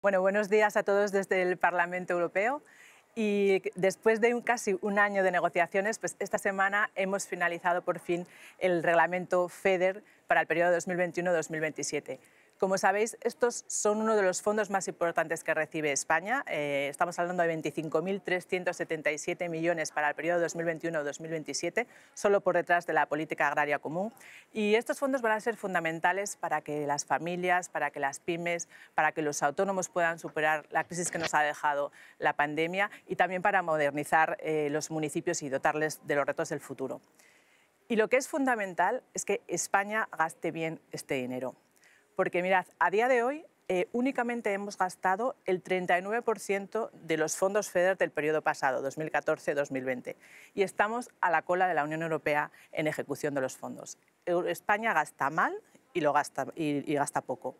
Bueno, buenos días a todos desde el Parlamento Europeo. Y después de un, casi un año de negociaciones, pues esta semana hemos finalizado por fin el reglamento FEDER para el periodo 2021-2027. Como sabéis, estos son uno de los fondos más importantes que recibe España. Eh, estamos hablando de 25.377 millones para el periodo 2021-2027, solo por detrás de la política agraria común. Y estos fondos van a ser fundamentales para que las familias, para que las pymes, para que los autónomos puedan superar la crisis que nos ha dejado la pandemia y también para modernizar eh, los municipios y dotarles de los retos del futuro. Y lo que es fundamental es que España gaste bien este dinero porque mirad, a día de hoy eh, únicamente hemos gastado el 39% de los fondos FEDER del periodo pasado, 2014-2020, y estamos a la cola de la Unión Europea en ejecución de los fondos. España gasta mal y, lo gasta, y, gasta poco.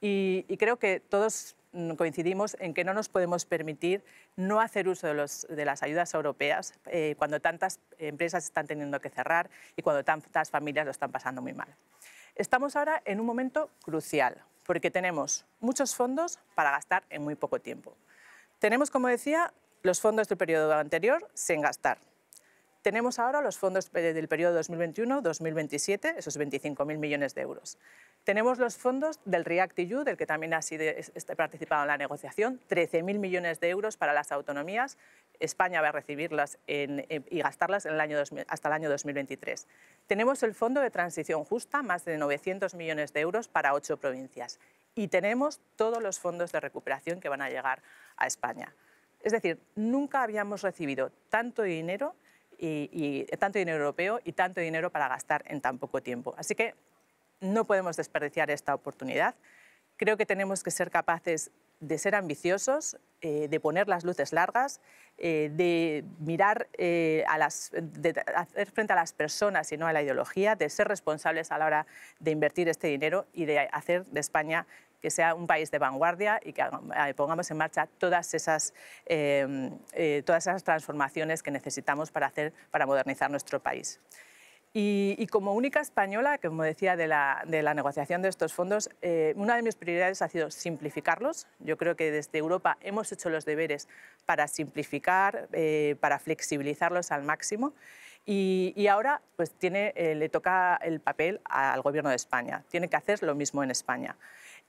Y, creo que todos mm, coincidimos en que no nos podemos permitir no hacer uso de, las ayudas europeas eh, cuando tantas empresas están teniendo que cerrar y cuando tantas familias lo están pasando muy mal. Estamos ahora en un momento crucial, porque tenemos muchos fondos para gastar en muy poco tiempo. Tenemos, como decía, los fondos del periodo anterior sin gastar. Tenemos ahora los fondos del periodo 2021-2027, esos 25.000 millones de euros. Tenemos los fondos del REACT-EU, del que también ha sido este, participado en la negociación, 13.000 millones de euros para las autonomías. España va a recibirlas y gastarlas en el año hasta el año 2023. Tenemos el Fondo de Transición Justa, más de 900 millones de euros para ocho provincias. Y tenemos todos los fondos de recuperación que van a llegar a España. Es decir, nunca habíamos recibido tanto dinero y, tanto dinero europeo y tanto dinero para gastar en tan poco tiempo. Así que no podemos desperdiciar esta oportunidad. Creo que tenemos que ser capaces de ser ambiciosos, eh, de poner las luces largas, eh, de mirar eh, de hacer frente a las personas y no a la ideología, de ser responsables a la hora de invertir este dinero y de hacer de España que sea un país de vanguardia y que pongamos en marcha todas esas, todas esas transformaciones que necesitamos para, hacer, para modernizar nuestro país. Y, como única española, como decía, de la, negociación de estos fondos, eh, una de mis prioridades ha sido simplificarlos. Yo creo que desde Europa hemos hecho los deberes para simplificar, eh, para flexibilizarlos al máximo. Y, ahora pues tiene, eh, le toca el papel al Gobierno de España. Tiene que hacer lo mismo en España.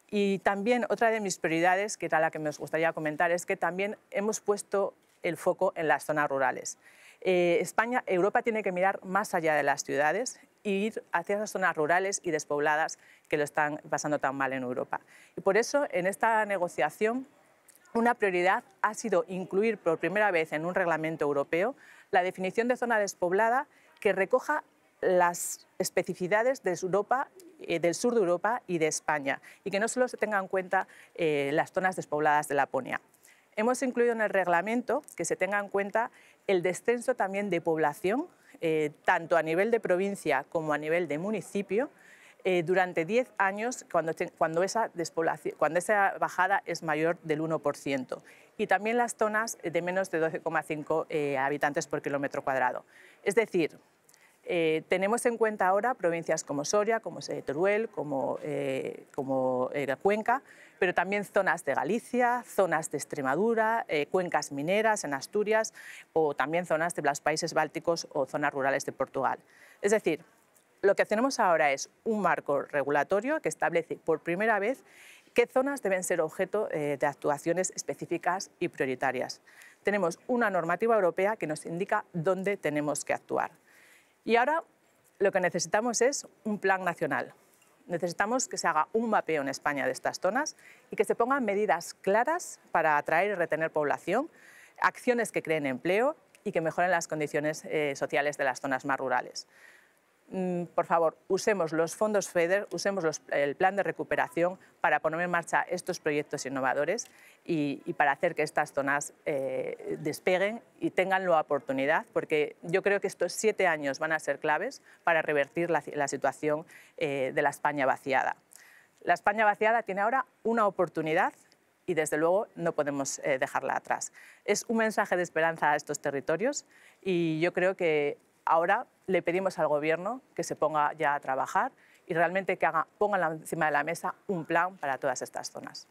Y también otra de mis prioridades, que era la que me gustaría comentar, es que también hemos puesto el foco en las zonas rurales. Eh, España, Europa tiene que mirar más allá de las ciudades e ir hacia esas zonas rurales y despobladas que lo están pasando tan mal en Europa. Y por eso, en esta negociación, una prioridad ha sido incluir por primera vez en un reglamento europeo la definición de zona despoblada que recoja las especificidades de Europa, eh, del sur de Europa y de España, y que no solo se tengan en cuenta eh, las zonas despobladas de Laponia. Hemos incluido en el reglamento que se tenga en cuenta el descenso también de población, eh, tanto a nivel de provincia como a nivel de municipio, eh, durante 10 años cuando, esa bajada es mayor del 1% y también las zonas de menos de 12,5 eh, habitantes por kilómetro cuadrado. Es decir, eh, tenemos en cuenta ahora provincias como Soria, como Teruel, como, eh, eh, Cuenca, pero también zonas de Galicia, zonas de Extremadura, cuencas mineras en Asturias o también zonas de los países bálticos o zonas rurales de Portugal. Es decir, lo que tenemos ahora es un marco regulatorio que establece por primera vez qué zonas deben ser objeto de actuaciones específicas y prioritarias. Tenemos una normativa europea que nos indica dónde tenemos que actuar. Y ahora lo que necesitamos es un plan nacional. Necesitamos que se haga un mapeo en España de estas zonas y que se pongan medidas claras para atraer y retener población, acciones que creen empleo y que mejoren las condiciones eh, sociales de las zonas más rurales. Mm, por favor, usemos los fondos FEDER, usemos el plan de recuperación para poner en marcha estos proyectos innovadores y, para hacer que estas zonas eh, despeguen y tengan la oportunidad, porque yo creo que estos siete años van a ser claves para revertir la, situación eh, de la España vaciada. La España vaciada tiene ahora una oportunidad y desde luego no podemos eh, dejarla atrás. Es un mensaje de esperanza a estos territorios y yo creo que Ahora le pedimos al Gobierno que se ponga ya a trabajar y realmente que haga, pongan encima de la mesa un plan para todas estas zonas.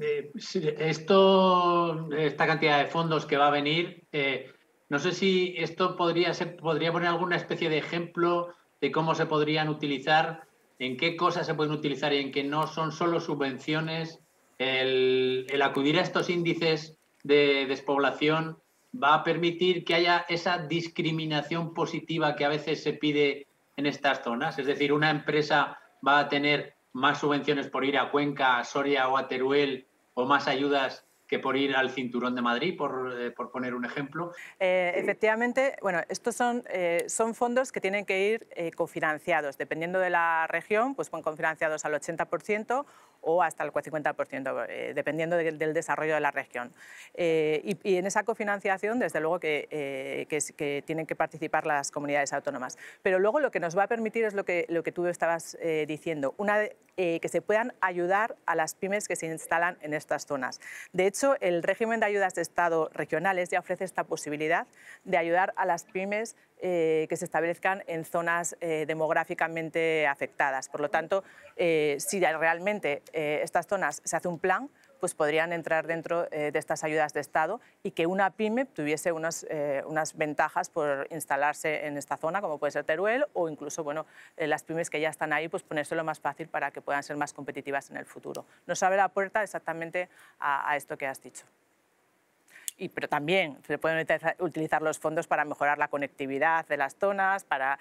Eh, esto, esta cantidad de fondos que va a venir, eh, no sé si esto podría, ser, podría poner alguna especie de ejemplo de cómo se podrían utilizar, en qué cosas se pueden utilizar y en qué no. Son solo subvenciones. el acudir a estos índices de despoblación va a permitir que haya esa discriminación positiva que a veces se pide en estas zonas. Es decir, una empresa va a tener más subvenciones por ir a Cuenca, a Soria o a Teruel o más ayudas por ir al cinturón de Madrid, por, eh, poner un ejemplo. Eh, efectivamente, bueno, estos son, eh, son fondos que tienen que ir cofinanciados. Dependiendo de la región, pues van cofinanciados al 80% o hasta el 50%, dependiendo del desarrollo de la región. Y, en esa cofinanciación, desde luego que, tienen que participar las comunidades autónomas. Pero luego lo que nos va a permitir es lo que, lo que tú estabas diciendo, una, eh, que se puedan ayudar a las pymes que se instalan en estas zonas. De hecho, el régimen de ayudas de Estado regionales ya ofrece esta posibilidad de ayudar a las pymes eh, que se establezcan en zonas eh, demográficamente afectadas. Por lo tanto, si realmente estas zonas se hace un plan, pues podrían entrar dentro eh, de estas ayudas de Estado y que una pyme tuviese unas, eh, unas ventajas por instalarse en esta zona, como puede ser Teruel, o incluso bueno, eh, las pymes que ya están ahí, pues ponérselo más fácil para que puedan ser más competitivas en el futuro. Nos abre la puerta exactamente a, esto que has dicho. Y, pero también se pueden utilizar los fondos para mejorar la conectividad de las zonas, para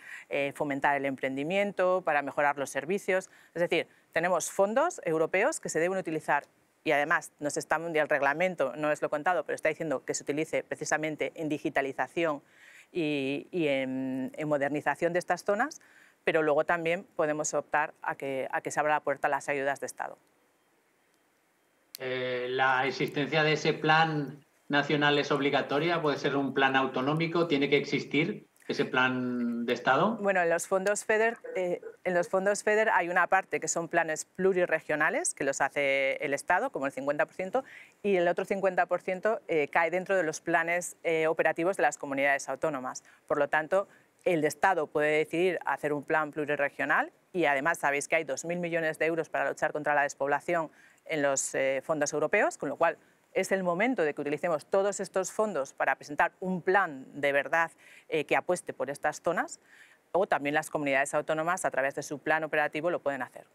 fomentar el emprendimiento, para mejorar los servicios. Es decir, tenemos fondos europeos que se deben utilizar y además nos está, el reglamento no es lo contado, pero está diciendo que se utilice precisamente en digitalización y, en, modernización de estas zonas, pero luego también podemos optar a que, a que se abra la puerta a las ayudas de Estado. Eh, la existencia de ese plan nacional es obligatoria, puede ser un plan autonómico, tiene que existir ese plan de Estado? Bueno, en los fondos FEDER, eh, en los fondos FEDER hay una parte que son planes pluriregionales, que los hace el Estado, como el 50%, y el otro 50% eh, cae dentro de los planes eh, operativos de las comunidades autónomas. Por lo tanto, el Estado puede decidir hacer un plan pluriregional y además sabéis que hay 2.000 millones de euros para luchar contra la despoblación en los fondos europeos, con lo cual es el momento de que utilicemos todos estos fondos para presentar un plan de verdad eh, que apueste por estas zonas o también las comunidades autónomas a través de su plan operativo lo pueden hacer.